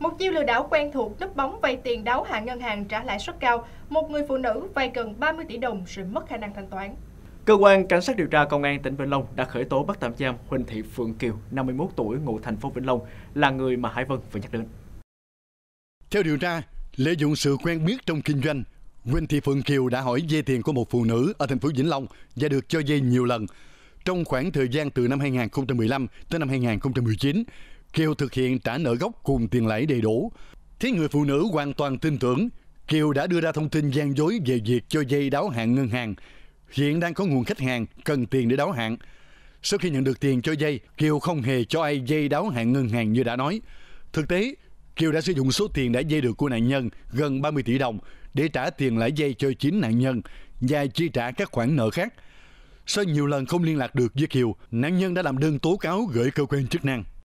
Một chiêu lừa đảo quen thuộc núp bóng vay tiền đáo hạn ngân hàng trả lãi suất cao, một người phụ nữ vay gần 30 tỷ đồng rồi mất khả năng thanh toán. Cơ quan Cảnh sát điều tra Công an tỉnh Vĩnh Long đã khởi tố bắt tạm giam Huỳnh Thị Phượng Kiều, 51 tuổi, ngụ thành phố Vĩnh Long, là người mà Hải Vân vừa nhắc đến. Theo điều tra, lợi dụng sự quen biết trong kinh doanh, Huỳnh Thị Phượng Kiều đã hỏi dây tiền của một phụ nữ ở thành phố Vĩnh Long và được cho dây nhiều lần. Trong khoảng thời gian từ năm 2015 tới năm 2019, Kiều thực hiện trả nợ gốc cùng tiền lãi đầy đủ. Thế người phụ nữ hoàn toàn tin tưởng Kiều đã đưa ra thông tin gian dối về việc cho dây đáo hạn ngân hàng. Hiện đang có nguồn khách hàng cần tiền để đáo hạn. Sau khi nhận được tiền cho dây, Kiều không hề cho ai dây đáo hạn ngân hàng như đã nói. Thực tế, Kiều đã sử dụng số tiền đã dây được của nạn nhân gần 30 tỷ đồng để trả tiền lãi dây cho 9 nạn nhân và chi trả các khoản nợ khác. Sau nhiều lần không liên lạc được với Kiều, nạn nhân đã làm đơn tố cáo gửi cơ quan chức năng.